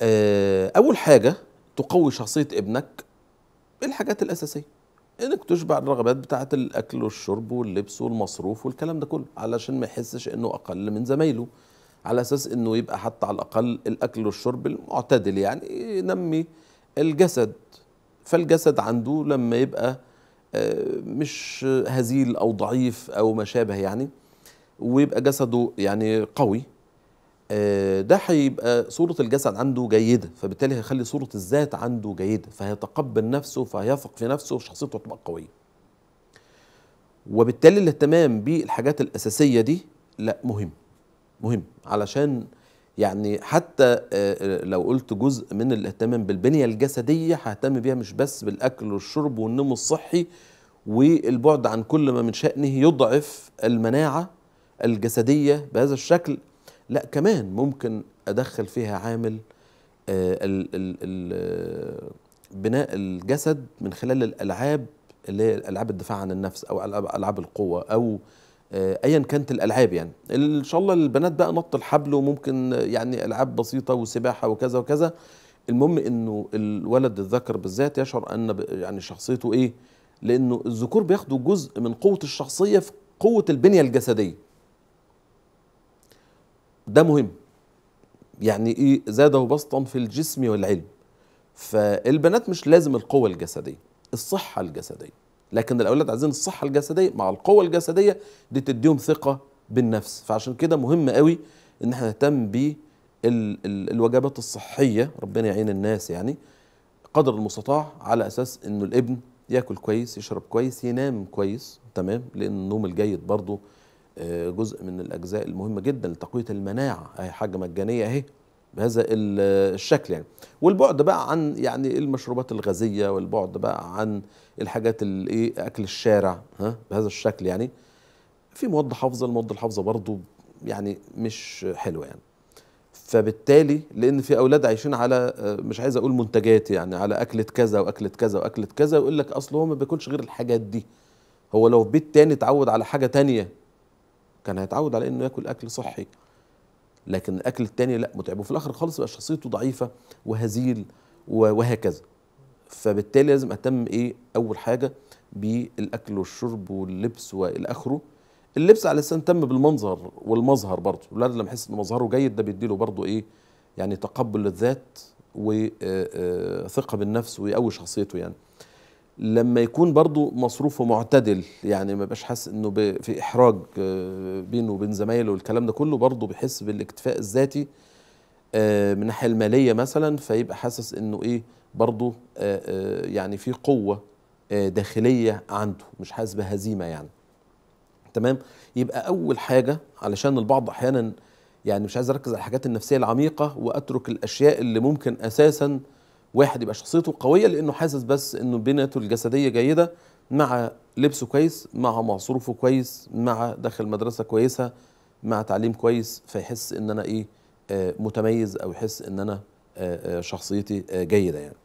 آه، أول حاجة تقوي شخصية ابنك الحاجات الأساسية إنك تشبع الرغبات بتاعة الأكل والشرب واللبس والمصروف والكلام ده كله علشان ما يحسش إنه أقل من زمايله على أساس إنه يبقى حتى على الأقل الأكل والشرب المعتدل يعني ينمي الجسد فالجسد عنده لما يبقى آه، مش هزيل أو ضعيف أو ما شابه يعني ويبقى جسده يعني قوي آه، ده هيبقى صورة الجسد عنده جيدة فبالتالي هيخلي صورة الذات عنده جيدة فهيتقبل نفسه فهيثق في نفسه وشخصيته هتبقى قوية وبالتالي الاهتمام بالحاجات الأساسية دي لا مهم مهم علشان يعني حتى آه، آه، لو قلت جزء من الاهتمام بالبنية الجسدية ههتم بيها مش بس بالأكل والشرب والنوم الصحي والبعد عن كل ما من شأنه يضعف المناعة الجسدية بهذا الشكل لا كمان ممكن أدخل فيها عامل آه، ال ال ال بناء الجسد من خلال الألعاب اللي هي ألعاب الدفاع عن النفس أو ألعاب القوة أو آه، ايا كانت الالعاب يعني ان شاء الله البنات بقى نط الحبل وممكن يعني العاب بسيطه وسباحه وكذا وكذا المهم انه الولد الذكر بالذات يشعر ان يعني شخصيته ايه لانه الذكور بياخدوا جزء من قوه الشخصيه في قوه البنيه الجسديه ده مهم يعني ايه زاده بسطا في الجسم والعلم فالبنات مش لازم القوة الجسدية الصحة الجسدية لكن الأولاد عايزين الصحة الجسدية مع القوة الجسدية دي تديهم ثقة بالنفس فعشان كده مهم قوي ان احنا نهتم بالوجبات الصحية ربنا يعين الناس يعني قدر المستطاع على أساس انه الابن ياكل كويس يشرب كويس ينام كويس تمام لأن النوم الجيد برضه جزء من الاجزاء المهمه جدا لتقويه المناعه اهي حاجه مجانيه اهي بهذا الشكل يعني والبعد بقى عن يعني المشروبات الغازيه والبعد بقى عن الحاجات الايه اكل الشارع ها بهذا الشكل يعني في مواد حافظه المواد الحافظه برضو يعني مش حلوه يعني فبالتالي لان في اولاد عايشين على آه، مش عايز اقول منتجات يعني على اكله كذا واكله كذا واكله كذا ويقول لك اصل هو ما بياكلش غير الحاجات دي هو لو في بيت تاني اتعود على حاجه تانيه كان هيتعود على انه ياكل اكل صحي لكن الاكل الثاني لا متعب وفي الاخر خالص بقى شخصيته ضعيفه وهزيل وهكذا فبالتالي لازم اهتم ايه اول حاجه بالاكل والشرب واللبس والى اخره اللبس على اساس تم بالمنظر والمظهر برضه الولد لما يحس ان مظهره جيد ده بيديله برضه ايه يعني تقبل للذات وثقه آه، آه، بالنفس ويقوي شخصيته يعني لما يكون برضو مصروفه معتدل يعني ما يبقاش حاسس انه في احراج آه، بينه وبين زمايله والكلام ده كله برضو بيحس بالاكتفاء الذاتي آه، من الناحيه الماليه مثلا فيبقى حاسس انه ايه برضو آه، يعني في قوه داخليه عنده مش حاسس بهزيمه يعني تمام يبقى اول حاجه علشان البعض احيانا يعني مش عايز اركز على الحاجات النفسيه العميقه واترك الاشياء اللي ممكن اساسا واحد يبقى شخصيته قويه لانه حاسس بس انه بنيته الجسديه جيده مع لبسه كويس مع مصروفه كويس مع داخل مدرسه كويسه مع تعليم كويس فيحس ان انا ايه آه، متميز او يحس ان انا آه، آه، شخصيتي جيده يعني